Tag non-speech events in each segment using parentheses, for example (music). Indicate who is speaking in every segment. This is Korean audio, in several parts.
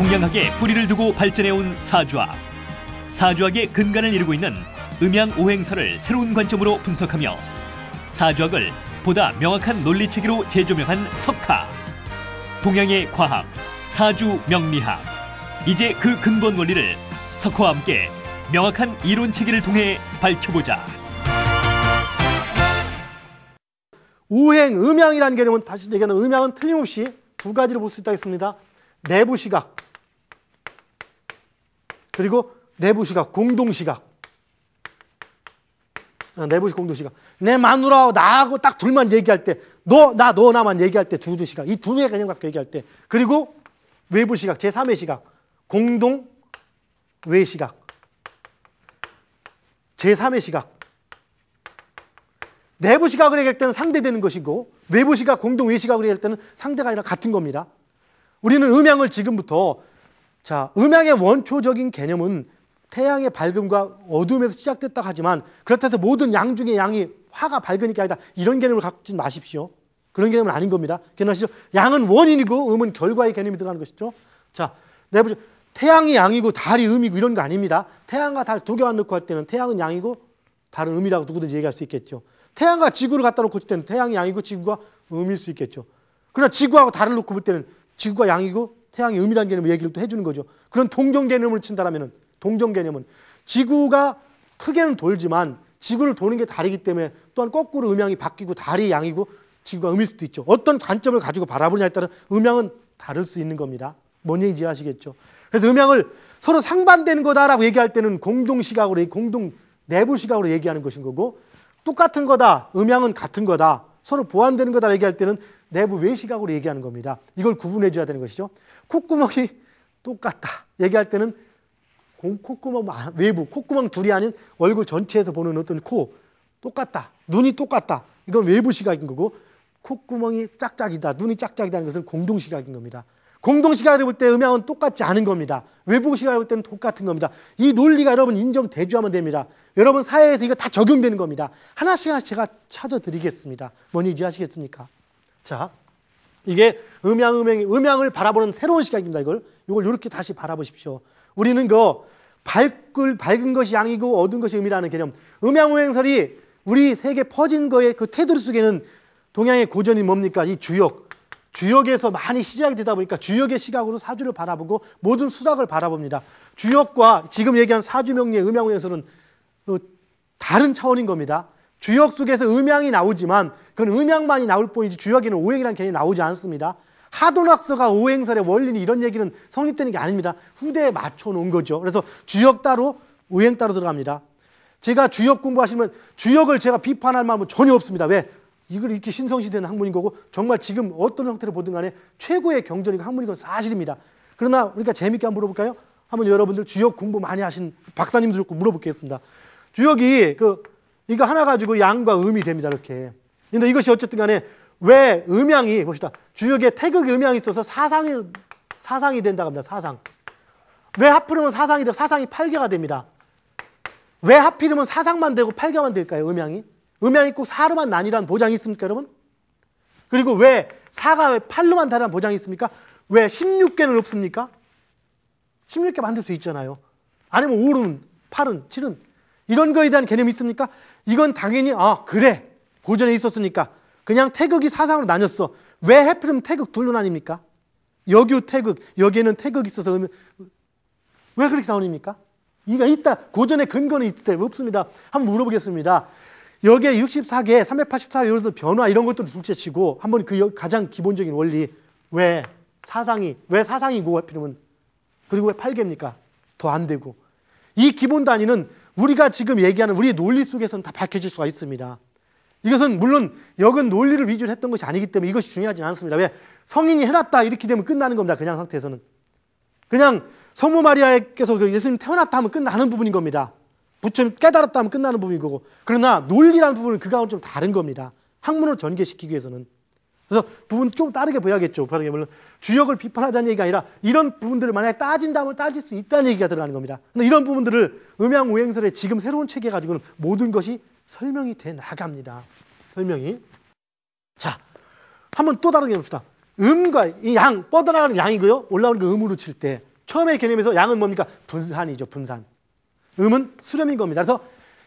Speaker 1: 동양학에 뿌리를 두고 발전해온 사주학. 사주학의 근간을 이루고 있는 음양오행설을 새로운 관점으로 분석하며 사주학을 보다 명확한 논리체계로 재조명한 석학. 동양의 과학, 사주 명리학. 이제 그 근본 원리를 석화와 함께 명확한 이론 체계를 통해 밝혀보자. 우행, 음양이라는 개념은 다시 얘기하는 음양은 틀림없이 두가지로볼 수있다했습니다 내부 시각, 그리고 내부 시각, 공동 시각. 어, 내부 시각, 공동 시각. 내 마누라하고 나하고 딱 둘만 얘기할 때, 너, 나, 너, 나만 얘기할 때두 주 시각. 이두 개의 개념 갖고 얘기할 때. 그리고 외부 시각, 제3의 시각. 공동 외 시각. 제3의 시각. 내부 시각을 얘기할 때는 상대되는 것이고, 외부 시각, 공동 외 시각을 얘기할 때는 상대가 아니라 같은 겁니다. 우리는 음향을 지금부터 자, 음향의 원초적인 개념은 태양의 밝음과 어둠에서 시작됐다 고 하지만 그렇다고 해 모든 양 중에 양이 화가 밝으니까 아니다. 이런 개념을 갖지 마십시오. 그런 개념은 아닌 겁니다. 기억나시죠? 양은 원인이고 음은 결과의 개념이 들어가는 것이죠. 자, 내부죠. 태양이 양이고 달이 음이고 이런 거 아닙니다. 태양과 달 두 개만 놓고할 때는 태양은 양이고 달은 음이라고 누구든지 얘기할 수 있겠죠. 태양과 지구를 갖다 놓고 볼 때는 태양이 양이고 지구가 음일 수 있겠죠. 그러나 지구하고 달을 놓고 볼 때는 지구가 양이고 태양의 음이라는 개념을 얘기를 또 해주는 거죠. 그런 동정 개념을 친다라면은 동정 개념은 지구가 크게는 돌지만 지구를 도는 게 달이기 때문에 또한 거꾸로 음향이 바뀌고 달이 양이고 지구가 음일 수도 있죠. 어떤 관점을 가지고 바라보냐에 따라 음향은 다를 수 있는 겁니다. 뭔 얘기인지 아시겠죠? 그래서 음향을 서로 상반되는 거다라고 얘기할 때는 공동 시각으로 공동 내부 시각으로 얘기하는 것인 거고 똑같은 거다 음향은 같은 거다 서로 보완되는 거다 얘기할 때는 내부 외시각으로 얘기하는 겁니다. 이걸 구분해 줘야 되는 것이죠. 콧구멍이 똑같다. 얘기할 때는 콧구멍 아, 외부, 콧구멍 둘이 아닌 얼굴 전체에서 보는 어떤 코 똑같다. 눈이 똑같다. 이건 외부 시각인 거고 콧구멍이 짝짝이다. 눈이 짝짝이다는 것은 공동 시각인 겁니다. 공동 시각을 볼 때 음향은 똑같지 않은 겁니다. 외부 시각을 볼 때는 똑같은 겁니다. 이 논리가 여러분 인정 대주하면 됩니다. 여러분 사회에서 이거 다 적용되는 겁니다. 하나씩 하나씩 제가 찾아드리겠습니다. 뭔지 이해하시겠습니까? 자, 이게 음양, 음양, 음양을 바라보는 새로운 시각입니다. 이걸, 이걸 이렇게 다시 바라보십시오. 우리는 그 밝을, 밝은 것이 양이고 어두운 것이 음이라는 개념. 음양, 음행설이 우리 세계 퍼진 거에그 테두리 속에는 동양의 고전이 뭡니까? 이 주역. 주역에서 많이 시작이 되다 보니까 주역의 시각으로 사주를 바라보고 모든 수작을 바라봅니다. 주역과 지금 얘기한 사주명리의 음양우행설은 어, 다른 차원인 겁니다. 주역 속에서 음양이 나오지만 그건 음양만이 나올 뿐이지 주역에는 오행이라는 개념이 나오지 않습니다. 하도학서가 오행설의 원리니 이런 얘기는 성립되는 게 아닙니다. 후대에 맞춰놓은 거죠. 그래서 주역 따로 오행 따로 들어갑니다. 제가 주역 공부하시면 주역을 제가 비판할 마음은 전혀 없습니다. 왜? 이걸 이렇게 신성시되는 학문인 거고 정말 지금 어떤 형태로 보든 간에 최고의 경전이고 학문인 건 사실입니다. 그러나 우리가 재밌게 한번 물어볼까요? 한번 여러분들 주역 공부 많이 하신 박사님도 좋고 물어보겠습니다. 주역이 그 이거 하나 가지고 양과 음이 됩니다. 이렇게 근데 이것이 어쨌든 간에 왜 음향이 봅시다. 주역에 태극 음향이 있어서 사상이 사상이 된다고 합니다. 사상. 왜 하필이면 사상이 돼 사상이 8개가 됩니다. 왜 하필이면 사상만 되고 8개만 될까요? 음향이? 음향이 꼭 4로만 나뉘라는 보장이 있습니까, 여러분? 그리고 왜 4가 왜 8로만 다는 보장이 있습니까? 왜 16개는 없습니까? 16개 만들 수 있잖아요. 아니면 5는, 8은, 7은 이런 거에 대한 개념이 있습니까? 이건 당연히 아, 그래. 고전에 있었으니까 그냥 태극이 사상으로 나뉘었어. 왜해필이 태극 둘로 나뉩니까? 여교 태극, 여기에는 태극이 있어서 왜 그렇게 나옵니까? 이거 있다. 고전에 근거는 있대. 없습니다. 한번 물어보겠습니다. 여기에 64개, 384개를 들어 변화 이런 것들을 둘째 치고 한번 그 가장 기본적인 원리 왜 사상이 왜 사상이고 해필이면 그리고 왜 8개입니까? 더 안 되고 이 기본 단위는 우리가 지금 얘기하는 우리의 논리 속에서는 다 밝혀질 수가 있습니다. 이것은 물론 역은 논리를 위주로 했던 것이 아니기 때문에 이것이 중요하지는 않습니다. 왜? 성인이 해놨다 이렇게 되면 끝나는 겁니다. 그냥 상태에서는. 그냥 성모 마리아께서 그 예수님 태어났다 하면 끝나는 부분인 겁니다. 부처님 깨달았다 하면 끝나는 부분인 거고. 그러나 논리라는 부분은 그거와는 좀 다른 겁니다. 학문을 전개시키기 위해서는. 그래서 부분 조금 다르게 보여야겠죠. 물론 주역을 비판하자는 얘기가 아니라 이런 부분들을 만약에 따진다면 따질 수 있다는 얘기가 들어가는 겁니다. 근데 이런 부분들을 음양오행설에 지금 새로운 체계 가지고는 모든 것이 설명이 돼 나갑니다. 설명이. 자, 한번 또 다른 게 봅시다. 음과 이 양, 뻗어나가는 양이고요. 올라오는 게 그 음으로 칠 때. 처음에 개념에서 양은 뭡니까? 분산이죠, 분산. 음은 수렴인 겁니다. 그래서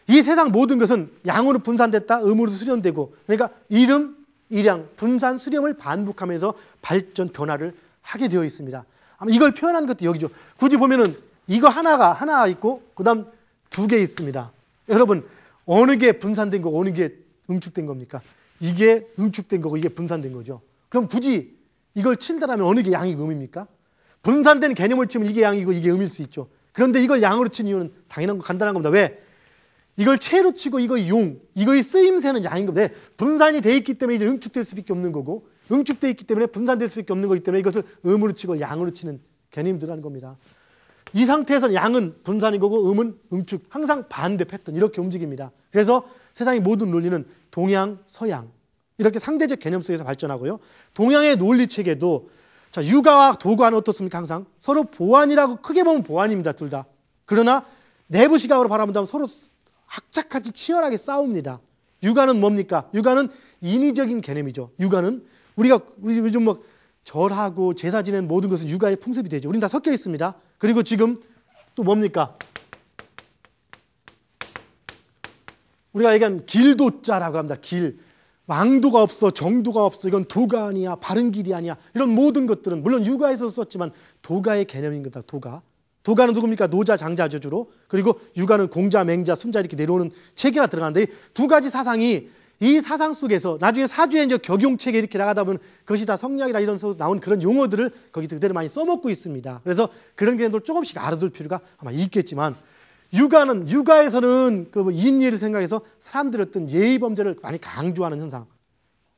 Speaker 1: 이 세상 모든 것은 양으로 분산됐다, 음으로 수렴되고, 그러니까 이름, 이량, 분산, 수렴을 반복하면서 발전, 변화를 하게 되어 있습니다. 아마 이걸 표현한 것도 여기죠. 굳이 보면은 이거 하나가 하나 있고, 그 다음 두 개 있습니다. 여러분, 어느 게 분산된 거고 어느 게 응축된 겁니까? 이게 응축된 거고 이게 분산된 거죠. 그럼 굳이 이걸 친다라면 어느 게 양이 음입니까? 분산된 개념을 치면 이게 양이고 이게 음일 수 있죠. 그런데 이걸 양으로 친 이유는 당연한 거 간단한 겁니다. 왜? 이걸 채로 치고 이거 용, 이거의 쓰임새는 양인 겁니다. 네, 분산이 돼 있기 때문에 이제 응축될 수밖에 없는 거고 응축돼 있기 때문에 분산될 수밖에 없는 거기 때문에 이것을 음으로 치고 양으로 치는 개념들이는 겁니다. 이상태에서 양은 분산인 거고 음은 응축 항상 반대 패턴 이렇게 움직입니다. 그래서 세상의 모든 논리는 동양, 서양 이렇게 상대적 개념 속에서 발전하고요. 동양의 논리 체계도 자육아와 도가는 어떻습니까? 항상 서로 보완이라고 크게 보면 보완입니다. 둘 다. 그러나 내부 시각으로 바라본다면 서로 악착같이 치열하게 싸웁니다. 육아는 뭡니까? 육아는 인위적인 개념이죠. 육아는 우리가 우리 요즘 뭐 절하고 제사 지낸 모든 것은 육아의 풍습이 되죠. 우린 다 섞여 있습니다. 그리고 지금 또 뭡니까? 우리가 얘기한 길도자라고 합니다. 길. 왕도가 없어, 정도가 없어, 이건 도가 아니야, 바른 길이 아니야. 이런 모든 것들은 물론 육아에서 썼지만 도가의 개념인 겁다 도가. 도가는 누굽니까? 노자, 장자죠 주로. 그리고 육아는 공자, 맹자, 순자 이렇게 내려오는 체계가 들어가는데 두 가지 사상이 이 사상 속에서 나중에 사주에 이제 격용책에 이렇게 나가다 보면 그것이 다 성리학이라 이런 서서 나온 그런 용어들을 거기 그대로 많이 써먹고 있습니다. 그래서 그런 개념들 조금씩 알아둘 필요가 아마 있겠지만 육아는 육아에서는 그 뭐 인예를 생각해서 사람들의 어떤 예의 범죄를 많이 강조하는 현상.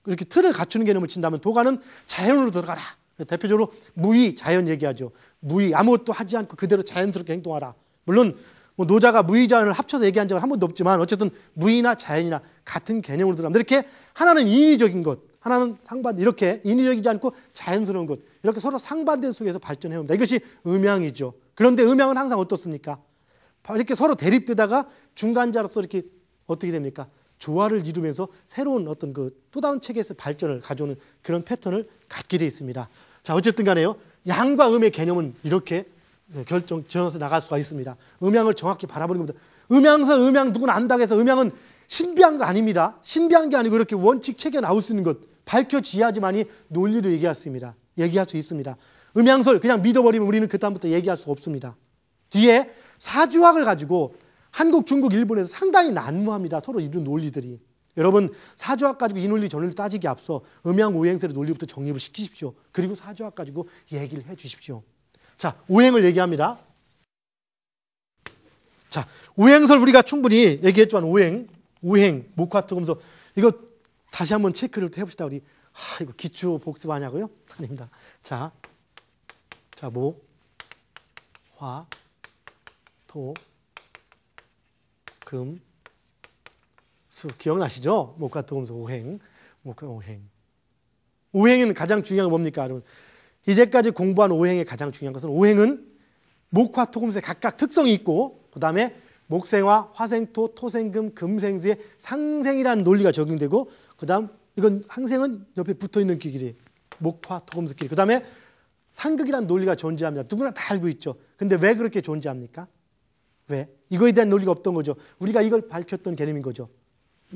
Speaker 1: 이렇게 틀을 갖추는 개념을 친다면 도가는 자연으로 들어가라. 대표적으로 무의 자연 얘기하죠. 무의 아무것도 하지 않고 그대로 자연스럽게 행동하라. 물론 뭐 노자가 무의자인을 합쳐서 얘기한 적은 한 번도 없지만 어쨌든 무의나 자연이나 같은 개념으로 들어갑니다. 이렇게 하나는 인위적인 것, 하나는 상반 이렇게 인위적이지 않고 자연스러운 것 이렇게 서로 상반된 속에서 발전해 옵니다. 이것이 음양이죠. 그런데 음양은 항상 어떻습니까? 이렇게 서로 대립되다가 중간자로서 이렇게 어떻게 됩니까? 조화를 이루면서 새로운 어떤 그 또 다른 체계에서 발전을 가져오는 그런 패턴을 갖게 돼 있습니다. 자, 어쨌든 간에요. 양과 음의 개념은 이렇게 예, 결정 지어서 나갈 수가 있습니다. 음향을 정확히 바라보는 겁니다. 음향사음향 누구나 안다해서 음향은 신비한 거 아닙니다. 신비한 게 아니고 이렇게 원칙 체계 나올 수 있는 것 밝혀지야지만이 논리로 얘기할 수 있습니다. 얘기할 수 있습니다. 음향설 그냥 믿어버리면 우리는 그다음부터 얘기할 수 없습니다. 뒤에 사주학을 가지고 한국, 중국, 일본에서 상당히 난무합니다. 서로 이런 논리들이. 여러분 사주학 가지고 이 논리 저 논리 따지기 앞서 음향 오행설의 논리부터 정립을 시키십시오. 그리고 사주학 가지고 얘기를 해 주십시오. 자, 우행을 얘기합니다. 자, 오행설 우리가 충분히 얘기했지만 오행, 오행, 목화, 토금서 이거 다시 한번 체크를 해봅시다. 우리 아, 이거 기초 복습하냐고요? (laughs) 아닙니다. 자, 자, 목, 화, 토, 금, 수 기억나시죠? 목화, 토금서 오행, 목화, 오행. 오행은 가장 중요한 게 뭡니까, 여러분? 이제까지 공부한 오행의 가장 중요한 것은 오행은 목화 토금세 각각 특성이 있고 그 다음에 목생화, 화생토, 토생금, 금생수의 상생이라는 논리가 적용되고 그 다음 이건 항생은 옆에 붙어있는 끼리 목화, 토금수끼리 그 다음에 상극이라는 논리가 존재합니다. 누구나 다 알고 있죠. 근데 왜 그렇게 존재합니까? 왜? 이거에 대한 논리가 없던 거죠. 우리가 이걸 밝혔던 개념인 거죠.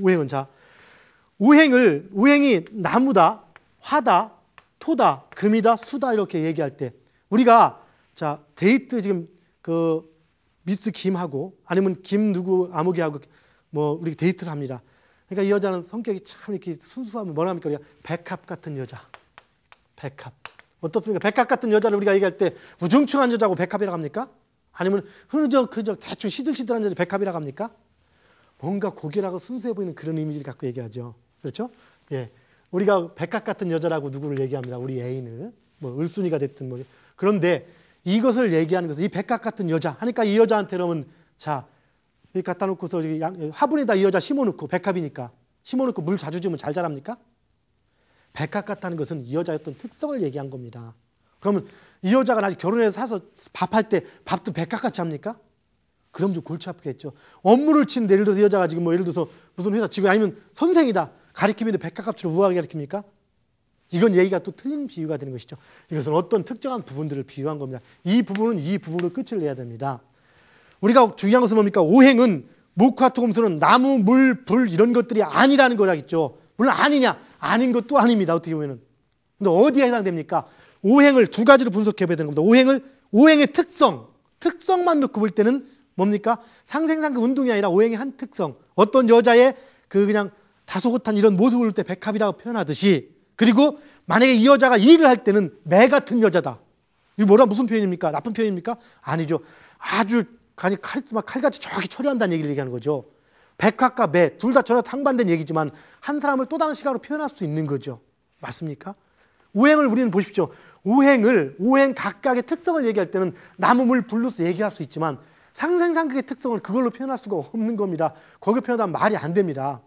Speaker 1: 오행은 자, 오행을, 오행이 나무다, 화다, 토다, 금이다, 수다 이렇게 얘기할 때 우리가 자 데이트 지금 그 미스 김하고 아니면 김 누구 아무개하고 뭐 우리 데이트를 합니다. 그러니까 이 여자는 성격이 참 이렇게 순수하면 뭐랍니까 우리가 백합 같은 여자, 백합 어떻습니까? 백합 같은 여자를 우리가 얘기할 때 우중충한 여자고 백합이라고 합니까? 아니면 흐느적흐적 대충 시들시들한 여자 백합이라고 합니까? 뭔가 고결하고 순수해 보이는 그런 이미지를 갖고 얘기하죠. 그렇죠? 예. 우리가 백합 같은 여자라고 누구를 얘기합니다. 우리 애인을. 뭐 을순이가 됐든 뭐. 그런데 이것을 얘기하는 것은 이 백합 같은 여자. 하니까 이 여자한테 그러면 자, 여기 갖다 놓고서 화분에다 이 여자 심어 놓고 백합이니까 심어 놓고 물 자주 주면 잘 자랍니까? 백합 같다는 것은 이여자였던 특성을 얘기한 겁니다. 그러면 이 여자가 나중에 결혼해서 사서 밥할 때 밥도 백합같이 합니까? 그럼 좀 골치 아프겠죠. 업무를 치는데 예를 들어서 여자가 지금 뭐 예를 들어서 무슨 회사 직원 아니면 선생이다. 가리키는데 백과값으로 우아하게 가리킵니까? 이건 얘기가 또 틀린 비유가 되는 것이죠. 이것은 어떤 특정한 부분들을 비유한 겁니다. 이 부분은 이 부분으로 끝을 내야 됩니다. 우리가 중요한 것은 뭡니까? 오행은 목화토금수는 나무, 물, 불 이런 것들이 아니라는 거라겠죠. 물론 아니냐? 아닌 것도 아닙니다. 어떻게 보면은. 근데 어디에 해당됩니까? 오행을 두 가지로 분석해 봐야 되는 겁니다. 오행을 오행의 특성, 특성만 놓고 볼 때는 뭡니까? 상생상극 운동이 아니라 오행의 한 특성. 어떤 여자의 그 그냥 다소곳한 이런 모습을 볼 때 백합이라고 표현하듯이 그리고 만약에 이 여자가 일을 할 때는 매 같은 여자다. 이 뭐라 무슨 표현입니까? 나쁜 표현입니까? 아니죠. 아주 간이 칼리스마 칼같이 정확히 처리한다는 얘기를 얘기하는 거죠. 백합과 매 둘다 전혀 상반된 얘기지만 한 사람을 또 다른 시각으로 표현할 수 있는 거죠. 맞습니까? 우행을 우리는 보십시오. 우행을우행 각각의 특성을 얘기할 때는 나무 물 블루스 얘기할 수 있지만 상생상극의 특성을 그걸로 표현할 수가 없는 겁니다. 거기 표현하면 말이 안 됩니다.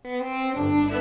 Speaker 1: thank you